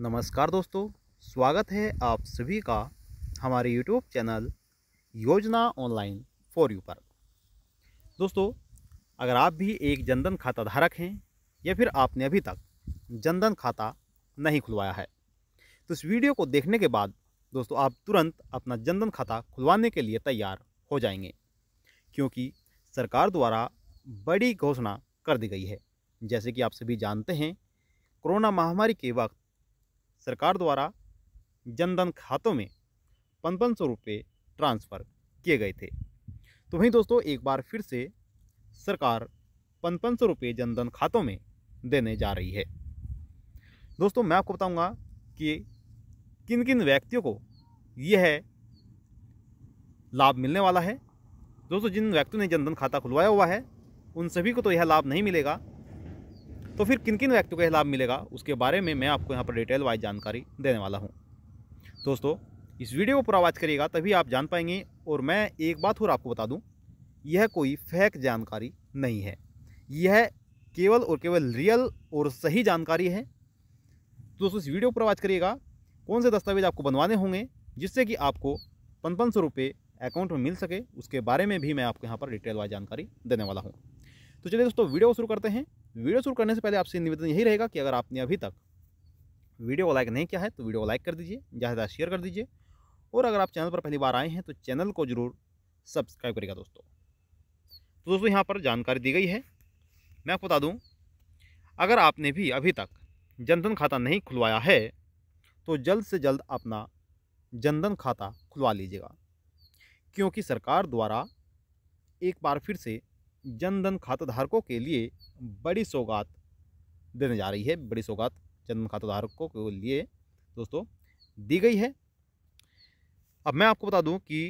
नमस्कार दोस्तों स्वागत है आप सभी का हमारे YouTube channel Yojana online for you पर दोस्तों अगर आप भी एक जनधन खाता धारक हैं या फिर आपने अभी तक जनधन खाता नहीं खुलवाया है तो इस वीडियो को देखने के बाद दोस्तों आप तुरंत अपना जनधन खाता खुलवाने के लिए तैयार हो जाएंगे क्योंकि सरकार द्वारा बड़ी घोषणा कर दी गई है जैसे कि आप सभी जानते हैं कोरोना महामारी के वक्त सरकार द्वारा जनधन खातों में पनपन सौ रुपये ट्रांसफ़र किए गए थे तो वहीं दोस्तों एक बार फिर से सरकार पनपन सौ रुपये जनधन खातों में देने जा रही है दोस्तों मैं आपको बताऊंगा कि किन किन व्यक्तियों को यह लाभ मिलने वाला है दोस्तों जिन व्यक्तियों ने जनधन खाता खुलवाया हुआ है उन सभी को तो यह लाभ नहीं मिलेगा तो फिर किन किन व्यक्तियों को लाभ मिलेगा उसके बारे में मैं आपको यहाँ पर डिटेल वाइज जानकारी देने वाला हूँ दोस्तों इस वीडियो को पूरा वाच करिएगा तभी आप जान पाएंगे और मैं एक बात और आपको बता दूँ यह कोई फेक जानकारी नहीं है यह केवल और केवल रियल और सही जानकारी है दोस्तों इस वीडियो पर वाच करिएगा कौन से दस्तावेज आपको बनवाने होंगे जिससे कि आपको पनपन सौ रुपये अकाउंट में मिल सके उसके बारे में भी मैं आपको यहाँ पर डिटेल वाइज जानकारी देने वाला हूँ तो चलिए दोस्तों वीडियो शुरू करते हैं वीडियो शुरू करने से पहले आपसे निवेदन यही रहेगा कि अगर आपने अभी तक वीडियो को लाइक नहीं किया है तो वीडियो को लाइक कर दीजिए ज़्यादा ज़्यादा शेयर कर दीजिए और अगर आप चैनल पर पहली बार आए हैं तो चैनल को ज़रूर सब्सक्राइब करेगा दोस्तों तो दोस्तों यहाँ पर जानकारी दी गई है मैं आपको बता दूँ अगर आपने भी अभी तक जनधन खाता नहीं खुलवाया है तो जल्द से जल्द अपना जनधन खाता खुलवा लीजिएगा क्योंकि सरकार द्वारा एक बार फिर से जनधन खाताधारकों के लिए बड़ी सौगात देने जा रही है बड़ी सौगात जनधन खाताधारकों के लिए दोस्तों दी गई है अब मैं आपको बता दूं कि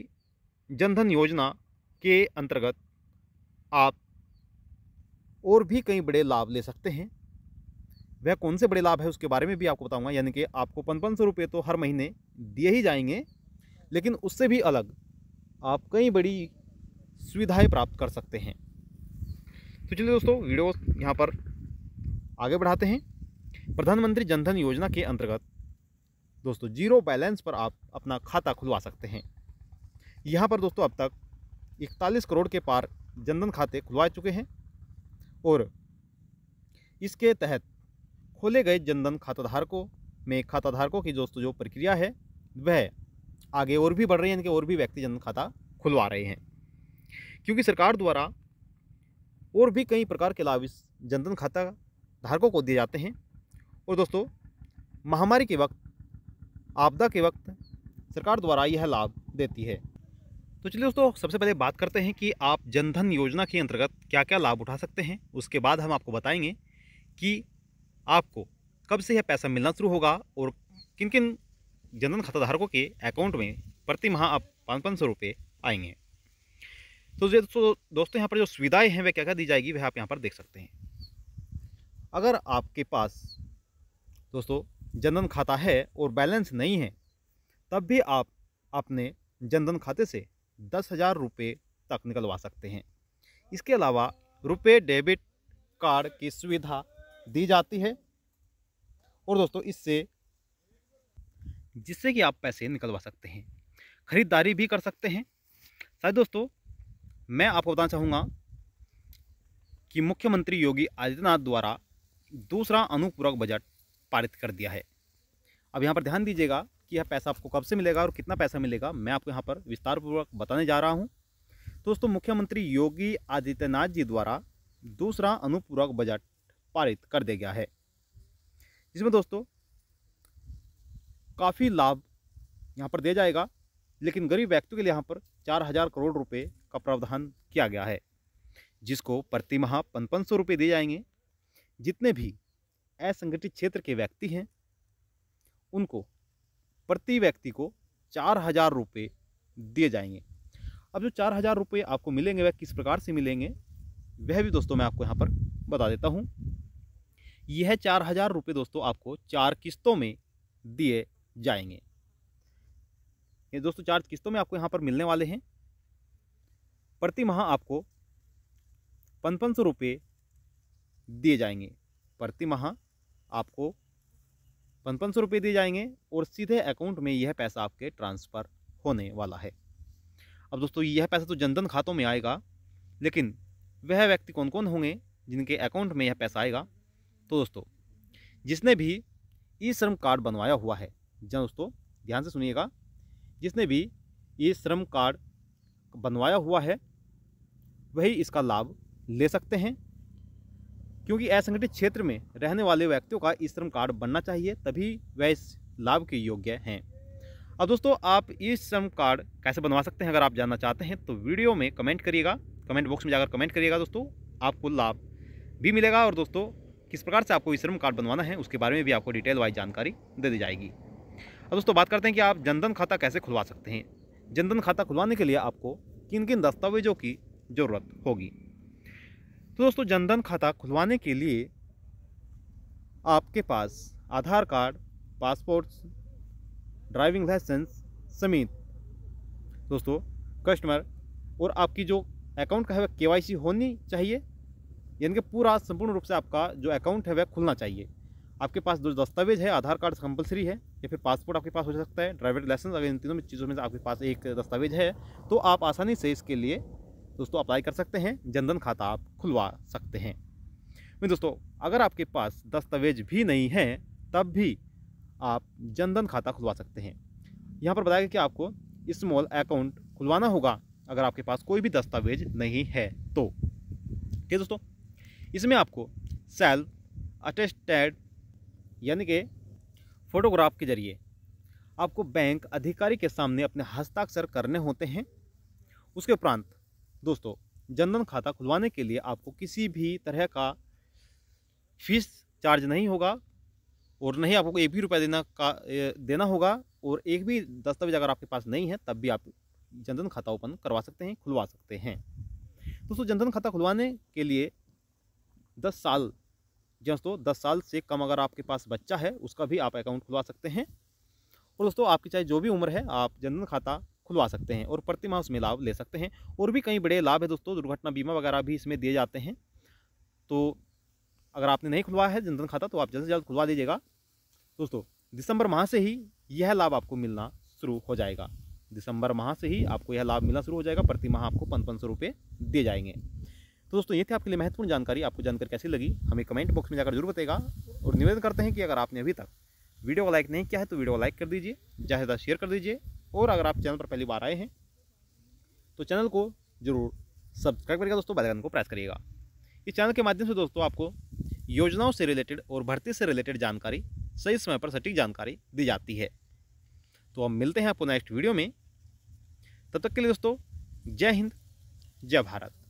जनधन योजना के अंतर्गत आप और भी कई बड़े लाभ ले सकते हैं वह कौन से बड़े लाभ है उसके बारे में भी आपको बताऊंगा यानी कि आपको पन सौ रुपये तो हर महीने दिए ही जाएंगे लेकिन उससे भी अलग आप कई बड़ी सुविधाएं प्राप्त कर सकते हैं तो चलिए दोस्तों वीडियो यहाँ पर आगे बढ़ाते हैं प्रधानमंत्री जनधन योजना के अंतर्गत दोस्तों जीरो बैलेंस पर आप अपना खाता खुलवा सकते हैं यहाँ पर दोस्तों अब तक इकतालीस करोड़ के पार जनधन खाते खुलवा चुके हैं और इसके तहत खोले गए जनधन खाताधारकों में खाताधारकों की दोस्तों जो प्रक्रिया है वह आगे और भी बढ़ रही है यानी कि और भी व्यक्ति जनधन खाता खुलवा रहे हैं क्योंकि सरकार द्वारा और भी कई प्रकार के लाभ इस जनधन खाता धारकों को दिए जाते हैं और दोस्तों महामारी के वक्त आपदा के वक्त सरकार द्वारा यह लाभ देती है तो चलिए दोस्तों सबसे पहले बात करते हैं कि आप जनधन योजना के अंतर्गत क्या क्या लाभ उठा सकते हैं उसके बाद हम आपको बताएंगे कि आपको कब से यह पैसा मिलना शुरू होगा और किन किन जनधन खाताधारकों के अकाउंट में प्रति माह आप पाँच पाँच सौ रुपये आएंगे तो ये दोस्तों दोस्तों यहाँ पर जो सुविधाएँ हैं वह क्या क्या दी जाएगी वह आप यहाँ पर देख सकते हैं अगर आपके पास दोस्तों जनधन खाता है और बैलेंस नहीं है तब भी आप अपने जनधन खाते से दस हज़ार रुपये तक निकलवा सकते हैं इसके अलावा रुपये डेबिट कार्ड की सुविधा दी जाती है और दोस्तों इससे जिससे कि आप पैसे निकलवा सकते हैं ख़रीदारी भी कर सकते हैं शायद दोस्तों मैं आपको बताना चाहूँगा कि मुख्यमंत्री योगी आदित्यनाथ द्वारा दूसरा अनुपूरक बजट पारित कर दिया है अब यहाँ पर ध्यान दीजिएगा कि यह पैसा आपको कब से मिलेगा और कितना पैसा मिलेगा मैं आपको यहाँ पर विस्तारपूर्वक बताने जा रहा हूँ दोस्तों मुख्यमंत्री योगी आदित्यनाथ जी द्वारा दूसरा अनुपूरक बजट पारित कर दिया गया है जिसमें दोस्तों काफ़ी लाभ यहाँ पर दिया जाएगा लेकिन गरीब व्यक्ति के लिए यहाँ पर चार हज़ार करोड़ रुपये का प्रावधान किया गया है जिसको प्रति माह पन सौ रुपये दिए जाएंगे जितने भी असंगठित क्षेत्र के व्यक्ति हैं उनको प्रति व्यक्ति को चार हज़ार रुपये दिए जाएंगे अब जो चार हज़ार रुपये आपको मिलेंगे वह किस प्रकार से मिलेंगे वह भी दोस्तों मैं आपको यहाँ पर बता देता हूँ यह चार हज़ार रुपये दोस्तों आपको चार किस्तों में दिए जाएंगे ये दोस्तों चार्ज किस्तों में आपको यहाँ पर मिलने वाले हैं प्रति माह आपको पनपन सौ रुपये दिए जाएंगे प्रति माह आपको पनपन सौ रुपये दिए जाएंगे और सीधे अकाउंट में यह पैसा आपके ट्रांसफ़र होने वाला है अब दोस्तों यह पैसा तो जनधन खातों में आएगा लेकिन वह व्यक्ति कौन कौन होंगे जिनके अकाउंट में यह पैसा आएगा तो दोस्तों जिसने भी ई श्रम कार्ड बनवाया हुआ है जहाँ दोस्तों ध्यान से सुनिएगा जिसने भी ये श्रम कार्ड बनवाया हुआ है वही इसका लाभ ले सकते हैं क्योंकि असंगठित क्षेत्र में रहने वाले व्यक्तियों का ई श्रम कार्ड बनना चाहिए तभी वह इस लाभ के योग्य हैं अब दोस्तों आप ई श्रम कार्ड कैसे बनवा सकते हैं अगर आप जानना चाहते हैं तो वीडियो में कमेंट करिएगा कमेंट बॉक्स में जाकर कमेंट करिएगा दोस्तों आपको लाभ भी मिलेगा और दोस्तों किस प्रकार से आपको ई श्रम कार्ड बनवाना है उसके बारे में भी आपको डिटेल वाइज जानकारी दे दी जाएगी अब दोस्तों बात करते हैं कि आप जनधन खाता कैसे खुलवा सकते हैं जनधन खाता खुलवाने के लिए आपको किन किन दस्तावेज़ों की ज़रूरत होगी तो दोस्तों जनधन खाता खुलवाने के लिए आपके पास Aadhaar card passports driving licence समेत दोस्तों कस्टमर और आपकी जो अकाउंट का है वह के होनी चाहिए यानी कि पूरा संपूर्ण रूप से आपका जो अकाउंट है वह खुलना चाहिए आपके पास जो दस्तावेज है आधार कार्ड कंपलसरी है या फिर पासपोर्ट आपके पास हो सकता है ड्राइविंग लाइसेंस अगर इन तीनों में चीज़ों में से आपके पास एक दस्तावेज है तो आप आसानी से इसके लिए दोस्तों अप्लाई कर सकते हैं जनधन खाता आप खुलवा सकते हैं मैं दोस्तों अगर आपके पास दस्तावेज भी नहीं है तब भी आप जनधन खाता खुलवा सकते हैं यहाँ पर बताया गया कि आपको स्मॉल अकाउंट खुलवाना होगा अगर आपके पास कोई भी दस्तावेज नहीं है तो ठीक है दोस्तों इसमें आपको सेल्फ अटेस्टेड यानी कि फ़ोटोग्राफ के ज़रिए आपको बैंक अधिकारी के सामने अपने हस्ताक्षर करने होते हैं उसके उपरांत दोस्तों जनधन खाता खुलवाने के लिए आपको किसी भी तरह का फीस चार्ज नहीं होगा और नहीं आपको एक भी रुपया देना का देना होगा और एक भी दस्तावेज अगर आपके पास नहीं है तब भी आप जनधन खाता ओपन करवा सकते हैं खुलवा सकते हैं दोस्तों जनधन खाता खुलवाने के लिए दस साल जी दोस्तों दस साल से कम अगर आपके पास बच्चा है उसका भी आप अकाउंट खुलवा सकते हैं और दोस्तों आपकी चाहे जो भी उम्र है आप जनधन खाता खुलवा सकते हैं और प्रतिमाह उसमें लाभ ले सकते हैं और भी कई बड़े लाभ है दोस्तों दुर्घटना बीमा वगैरह भी इसमें दिए जाते हैं तो अगर आपने नहीं खुलवाया है जनधन खाता तो आप जल्द से जल्द खुलवा दीजिएगा दोस्तों दिसंबर माह से ही यह लाभ आपको मिलना शुरू हो जाएगा दिसंबर माह से ही आपको यह लाभ मिलना शुरू हो जाएगा प्रति माह आपको पन पाँच सौ रुपये दिए जाएंगे तो दोस्तों ये थे आपके लिए महत्वपूर्ण जानकारी आपको जानकारी कैसी लगी हमें कमेंट बॉक्स में जाकर जरूर बताएगा और निवेदन करते हैं कि अगर आपने अभी तक वीडियो को लाइक नहीं किया है तो वीडियो को लाइक कर दीजिए ज़्यादा ज़्यादा शेयर कर दीजिए और अगर आप चैनल पर पहली बार आए हैं तो चैनल को जरूर सब्सक्राइब करिएगा दोस्तों बेलाइकन को प्रेस करिएगा इस चैनल के माध्यम से दोस्तों आपको योजनाओं से रिलेटेड और भर्ती से रिलेटेड जानकारी सही समय पर सटीक जानकारी दी जाती है तो हम मिलते हैं आपको नेक्स्ट वीडियो में तब तक के लिए दोस्तों जय हिंद जय भारत